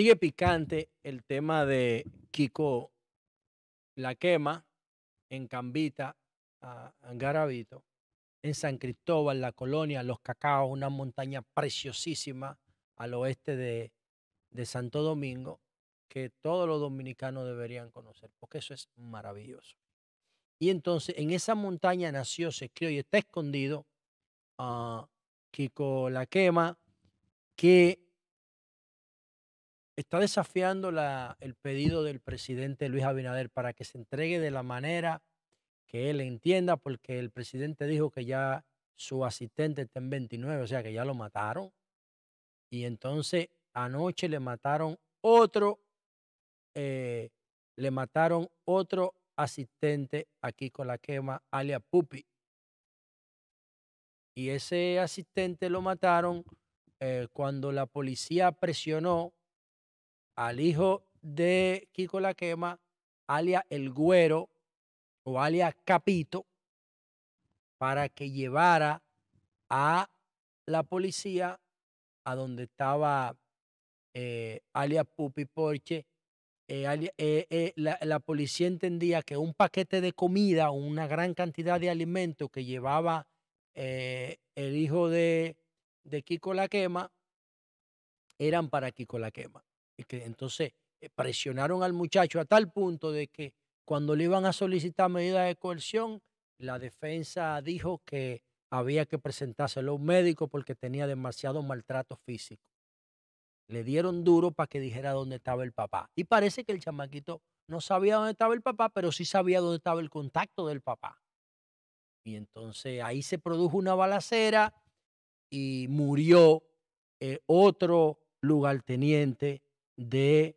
sigue picante el tema de Kiko La Quema en Cambita, a Garavito, en San Cristóbal, la colonia, Los Cacaos, una montaña preciosísima al oeste de, de Santo Domingo que todos los dominicanos deberían conocer, porque eso es maravilloso. Y entonces en esa montaña nació, se crió y está escondido ah, Kiko La Quema, que está desafiando el pedido del presidente Luis Abinader para que se entregue de la manera que él entienda, porque el presidente dijo que ya su asistente está en 29, o sea que ya lo mataron. Y entonces anoche le mataron otro, eh, le mataron otro asistente aquí con la quema, alia Pupi. Y ese asistente lo mataron eh, cuando la policía presionó al hijo de Kiko La Quema, alia El Güero o alias Capito, para que llevara a la policía a donde estaba alias eh, alia Pupi Porche. Eh, eh, la, policía entendía que un paquete de comida, una gran cantidad de alimentos que llevaba el hijo de, de Kiko La Quema, eran para Kiko La Quema. Entonces eh, presionaron al muchacho a tal punto de que cuando le iban a solicitar medidas de coerción, la defensa dijo que había que presentárselo a un médico porque tenía demasiado maltrato físico. Le dieron duro para que dijera dónde estaba el papá. Y parece que el chamaquito no sabía dónde estaba el papá, pero sí sabía dónde estaba el contacto del papá. Y entonces ahí se produjo una balacera y murió eh, otro lugarteniente de,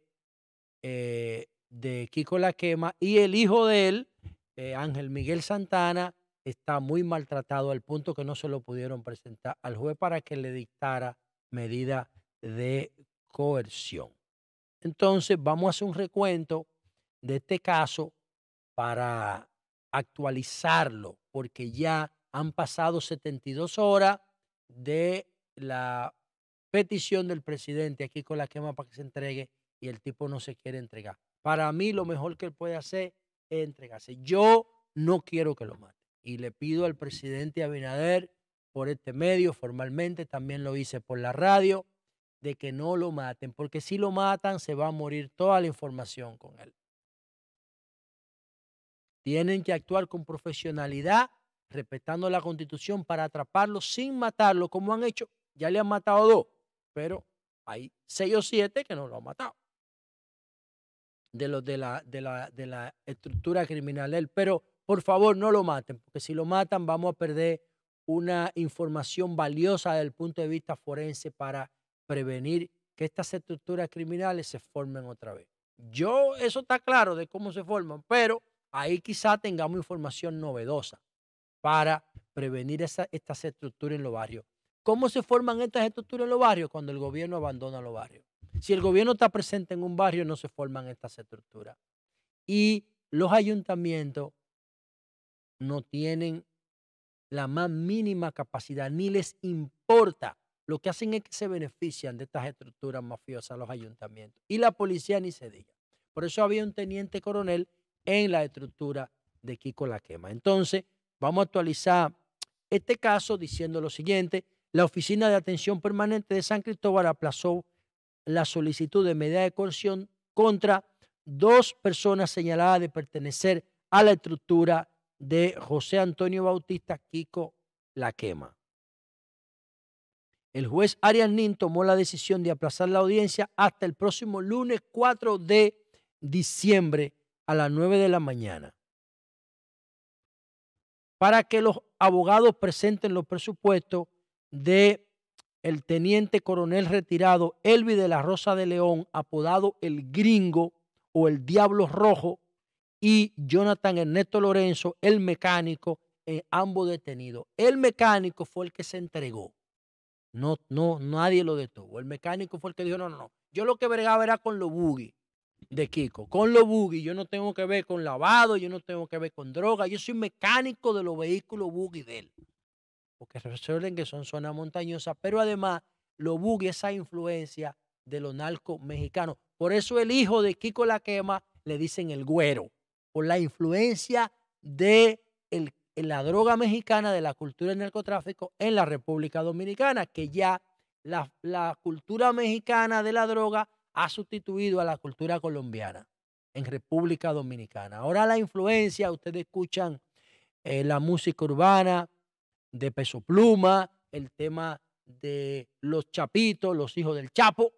eh, de Kiko La Quema y el hijo de él, eh, Ángel Miguel Santana, está muy maltratado al punto que no se lo pudieron presentar al juez para que le dictara medida de coerción. Entonces, vamos a hacer un recuento de este caso para actualizarlo, porque ya han pasado 72 horas de la petición del presidente aquí con la quema para que se entregue y el tipo no se quiere entregar. Para mí lo mejor que él puede hacer es entregarse. Yo no quiero que lo maten Y le pido al presidente Abinader por este medio formalmente, también lo hice por la radio, de que no lo maten, porque si lo matan se va a morir toda la información con él. Tienen que actuar con profesionalidad, respetando la constitución para atraparlo sin matarlo, como han hecho, ya le han matado dos pero hay seis o siete que no lo han matado. De de la, estructura criminal. Pero por favor, no lo maten, porque si lo matan vamos a perder una información valiosa desde el punto de vista forense para prevenir que estas estructuras criminales se formen otra vez. Yo, eso está claro de cómo se forman, pero ahí quizá tengamos información novedosa para prevenir estas estructuras en los barrios. ¿Cómo se forman estas estructuras en los barrios? Cuando el gobierno abandona los barrios. Si el gobierno está presente en un barrio, no se forman estas estructuras. Y los ayuntamientos no tienen la más mínima capacidad, ni les importa. Lo que hacen es que se benefician de estas estructuras mafiosas los ayuntamientos. Y la policía ni se diga. Por eso había un teniente coronel en la estructura de Kiko La Quema. Entonces, vamos a actualizar este caso diciendo lo siguiente. La Oficina de Atención Permanente de San Cristóbal aplazó la solicitud de medida de coerción contra dos personas señaladas de pertenecer a la estructura de José Antonio Bautista Kiko Laquema. El juez Arias Nin tomó la decisión de aplazar la audiencia hasta el próximo lunes 4 de diciembre a las 9 de la mañana para que los abogados presenten los presupuestos de el teniente coronel retirado Elvi de la Rosa de León, apodado el gringo o el diablo rojo, y Jonathan Ernesto Lorenzo, el mecánico, eh, ambos detenidos. El mecánico fue el que se entregó. No, no, nadie lo detuvo. El mecánico fue el que dijo, no, no, no. Yo lo que bregaba era con los buggy de Kiko. Con los buggy, yo no tengo que ver con lavado, yo no tengo que ver con droga. Yo soy mecánico de los vehículos buggy de él porque resuelven que son zonas montañosas, pero además lo bugue esa influencia de los narcos mexicanos. Por eso el hijo de Kiko La Quema le dicen el güero, por la influencia de la droga mexicana, de la cultura del narcotráfico en la República Dominicana, que ya la, cultura mexicana de la droga ha sustituido a la cultura colombiana en República Dominicana. Ahora la influencia, ustedes escuchan eh, la música urbana, de Peso Pluma, el tema de los Chapitos, los hijos del Chapo,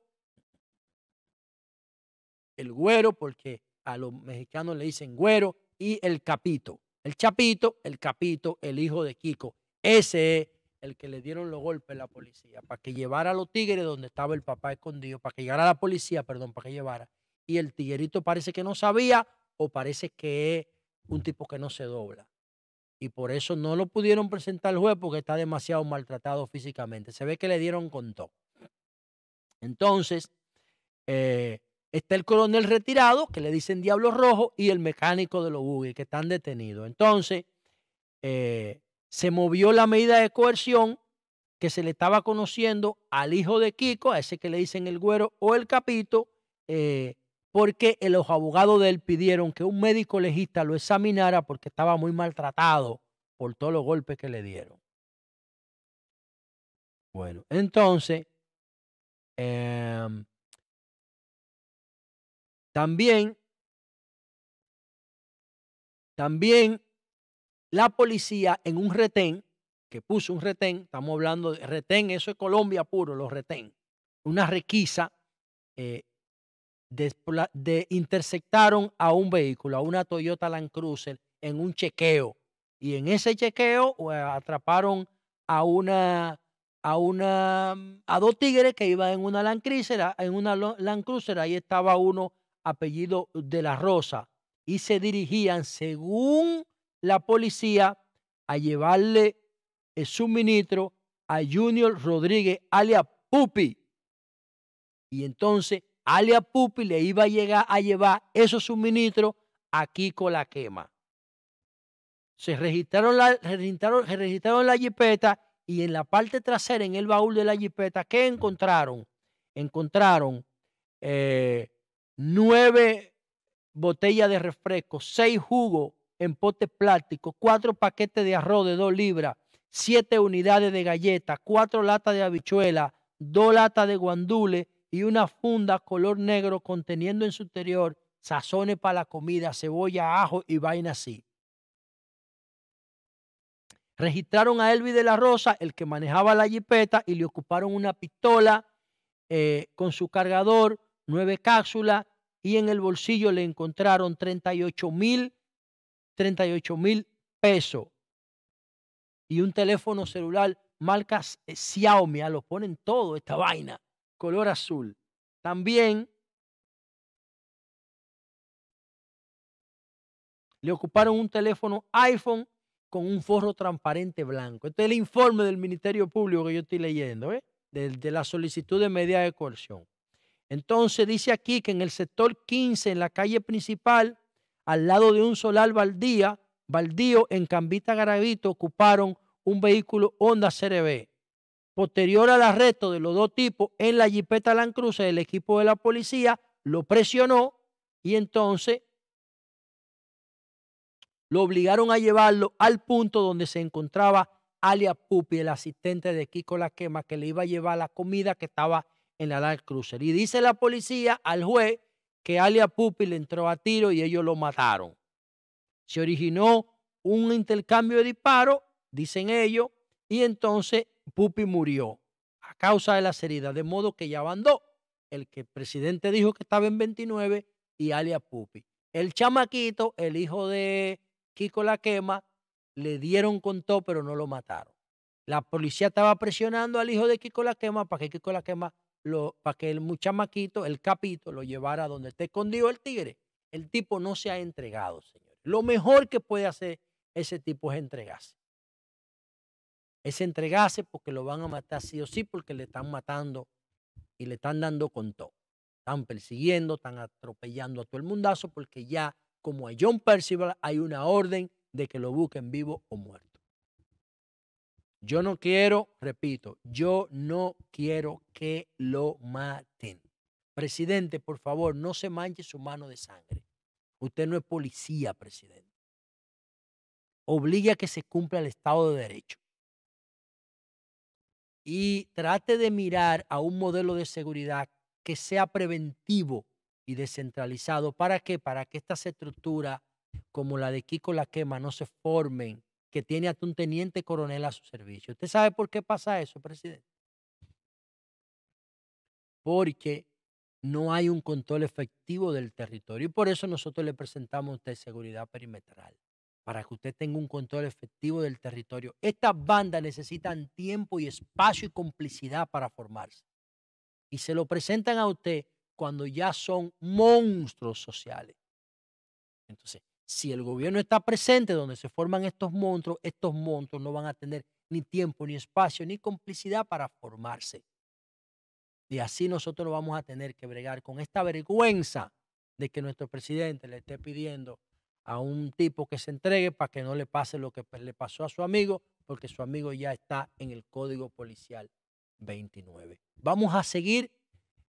el güero, porque a los mexicanos le dicen güero, y el Capito. El Chapito, el Capito, el hijo de Kiko. Ese es el que le dieron los golpes a la policía, para que llevara a los tigres donde estaba el papá escondido, para que llegara la policía, perdón, para que llevara. Y el tiguerito parece que no sabía o parece que es un tipo que no se dobla y por eso no lo pudieron presentar al juez porque está demasiado maltratado físicamente. Se ve que le dieron con todo. Entonces, eh, está el coronel retirado, que le dicen Diablo Rojo, y el mecánico de los buggy, que están detenidos. Entonces, eh, se movió la medida de coerción que se le estaba conociendo al hijo de Kiko, a ese que le dicen el güero o el capito, eh, porque los abogados de él pidieron que un médico legista lo examinara porque estaba muy maltratado por todos los golpes que le dieron. Bueno, entonces, em, también, también la policía en un retén, que puso un retén, estamos hablando de retén, eso es Colombia puro, los retén, una requisa, eh, de, interceptaron a un vehículo, a una Toyota Land Cruiser, en un chequeo. Y en ese chequeo eh, atraparon a una a una a dos tigres que iban en una Land Cruiser, en una Land Cruiser, ahí estaba uno apellido de la Rosa y se dirigían según la policía a llevarle el suministro a Junior Rodríguez alias Pupi. Y entonces Alia Pupi le iba a llegar a llevar esos suministros aquí con la quema. Se registraron la, registraron, registraron la jipeta y en la parte trasera, en el baúl de la jipeta, ¿qué encontraron? Encontraron eh, nueve botellas de refresco, seis jugos en potes plásticos, cuatro paquetes de arroz de dos libras, siete unidades de galletas, cuatro latas de habichuela, dos latas de guandule, y una funda color negro conteniendo en su interior sazones para la comida, cebolla, ajo y vaina así. Registraron a Elvi de la Rosa, el que manejaba la jipeta, y le ocuparon una pistola eh, con su cargador, nueve cápsulas, y en el bolsillo le encontraron 38 mil 38 mil pesos y un teléfono celular marca eh, Xiaomi. Ah, lo ponen todo esta vaina color azul. También le ocuparon un teléfono iPhone con un forro transparente blanco. Este es el informe del Ministerio Público que yo estoy leyendo, ¿eh? de, la solicitud de medida de coerción. Entonces dice aquí que en el sector 15, en la calle principal, al lado de un solar baldía, baldío en Cambita Garavito, ocuparon un vehículo Honda CRV Posterior al arresto de los dos tipos en la jipeta Land Cruiser, el equipo de la policía lo presionó y entonces lo obligaron a llevarlo al punto donde se encontraba alias Pupi, el asistente de Kiko La Quema, que le iba a llevar la comida que estaba en la Land Cruiser. Y dice la policía al juez que alias Pupi le entró a tiro y ellos lo mataron. Se originó un intercambio de disparos, dicen ellos, y entonces Pupi murió a causa de las heridas, de modo que ya abandonó el que el presidente dijo que estaba en 29 y alias Pupi. El chamaquito, el hijo de Kiko La Quema, le dieron con todo, pero no lo mataron. La policía estaba presionando al hijo de Kiko La Quema para que Kiko La Quema, para que el chamaquito, el capito, lo llevara donde está escondido el tigre. El tipo no se ha entregado, señores. Lo mejor que puede hacer ese tipo es entregarse es entregarse porque lo van a matar sí o sí, porque le están matando y le están dando con todo. Están persiguiendo, están atropellando a todo el mundazo porque ya, como a John Percival, hay una orden de que lo busquen vivo o muerto. Yo no quiero, repito, yo no quiero que lo maten. Presidente, por favor, no se manche su mano de sangre. Usted no es policía, presidente. Obliga a que se cumpla el Estado de Derecho y trate de mirar a un modelo de seguridad que sea preventivo y descentralizado. ¿Para qué? Para que estas estructuras como la de Kiko La Quema no se formen, que tiene a un teniente coronel a su servicio. ¿Usted sabe por qué pasa eso, presidente? Porque no hay un control efectivo del territorio y por eso nosotros le presentamos a usted seguridad perimetral para que usted tenga un control efectivo del territorio. Estas bandas necesitan tiempo y espacio y complicidad para formarse. Y se lo presentan a usted cuando ya son monstruos sociales. Entonces, si el gobierno está presente donde se forman estos monstruos, estos monstruos no van a tener ni tiempo, ni espacio, ni complicidad para formarse. Y así nosotros vamos a tener que bregar con esta vergüenza de que nuestro presidente le esté pidiendo a un tipo que se entregue para que no le pase lo que pues, le pasó a su amigo, porque su amigo ya está en el Código Policial 29. Vamos a seguir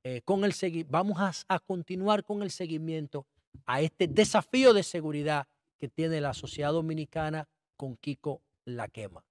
eh, con el vamos a, a continuar con el seguimiento a este desafío de seguridad que tiene la sociedad dominicana con Kiko Laquema.